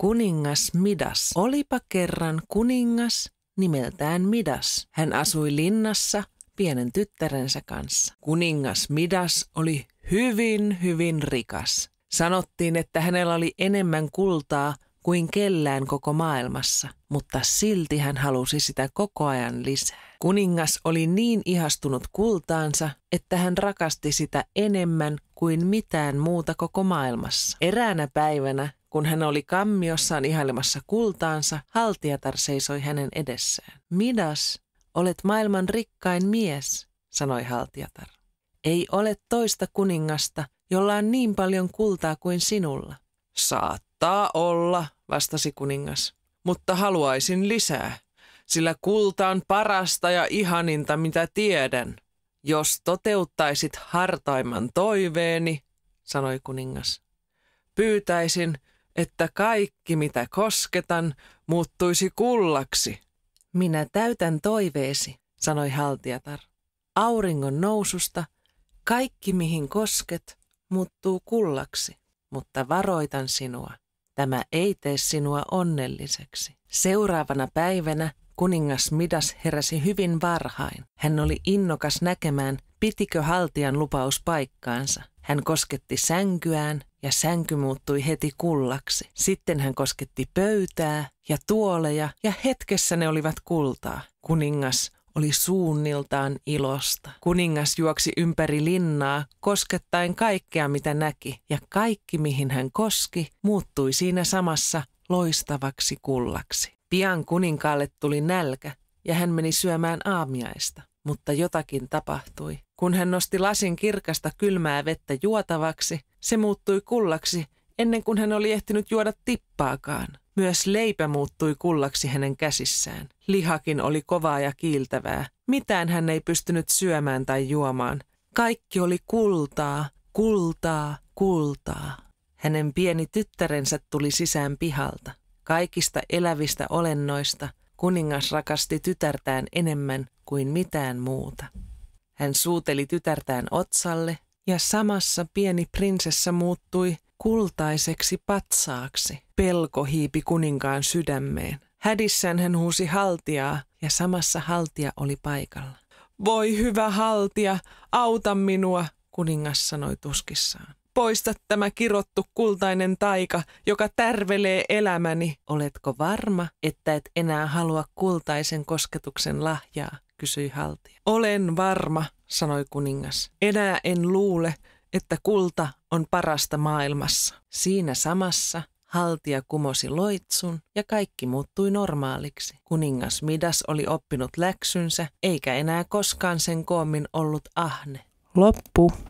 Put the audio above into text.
Kuningas Midas. Olipa kerran kuningas nimeltään Midas. Hän asui linnassa pienen tyttärensä kanssa. Kuningas Midas oli hyvin, hyvin rikas. Sanottiin, että hänellä oli enemmän kultaa kuin kellään koko maailmassa, mutta silti hän halusi sitä koko ajan lisää. Kuningas oli niin ihastunut kultaansa, että hän rakasti sitä enemmän kuin mitään muuta koko maailmassa. Eräänä päivänä kun hän oli kammiossaan ihailemassa kultaansa, haltijatar seisoi hänen edessään. Midas, olet maailman rikkain mies, sanoi haltijatar. Ei ole toista kuningasta, jolla on niin paljon kultaa kuin sinulla. Saattaa olla, vastasi kuningas, mutta haluaisin lisää, sillä kulta on parasta ja ihaninta, mitä tiedän. Jos toteuttaisit hartaimman toiveeni, sanoi kuningas, pyytäisin, että kaikki mitä kosketan muuttuisi kullaksi. Minä täytän toiveesi, sanoi Haltiatar. Auringon noususta kaikki mihin kosket muuttuu kullaksi, mutta varoitan sinua. Tämä ei tee sinua onnelliseksi. Seuraavana päivänä kuningas Midas heräsi hyvin varhain. Hän oli innokas näkemään, pitikö Haltian lupaus paikkaansa. Hän kosketti sänkyään ja sänky muuttui heti kullaksi. Sitten hän kosketti pöytää ja tuoleja ja hetkessä ne olivat kultaa. Kuningas oli suunniltaan ilosta. Kuningas juoksi ympäri linnaa, koskettaen kaikkea mitä näki, ja kaikki mihin hän koski muuttui siinä samassa loistavaksi kullaksi. Pian kuninkaalle tuli nälkä, ja hän meni syömään aamiaista mutta jotakin tapahtui. Kun hän nosti lasin kirkasta kylmää vettä juotavaksi, se muuttui kullaksi ennen kuin hän oli ehtinyt juoda tippaakaan. Myös leipä muuttui kullaksi hänen käsissään. Lihakin oli kovaa ja kiiltävää. Mitään hän ei pystynyt syömään tai juomaan. Kaikki oli kultaa, kultaa, kultaa. Hänen pieni tyttärensä tuli sisään pihalta. Kaikista elävistä olennoista – Kuningas rakasti tytärtään enemmän kuin mitään muuta. Hän suuteli tytärtään otsalle ja samassa pieni prinsessa muuttui kultaiseksi patsaaksi. Pelko hiipi kuninkaan sydämeen. Hädissään hän huusi haltiaa ja samassa haltia oli paikalla. Voi hyvä haltia, auta minua, kuningas sanoi tuskissaan poista tämä kirottu kultainen taika, joka tärvelee elämäni. Oletko varma, että et enää halua kultaisen kosketuksen lahjaa? kysyi haltija. Olen varma, sanoi kuningas. Enää en luule, että kulta on parasta maailmassa. Siinä samassa haltia kumosi loitsun ja kaikki muuttui normaaliksi. Kuningas Midas oli oppinut läksynsä eikä enää koskaan sen koommin ollut ahne. Loppu.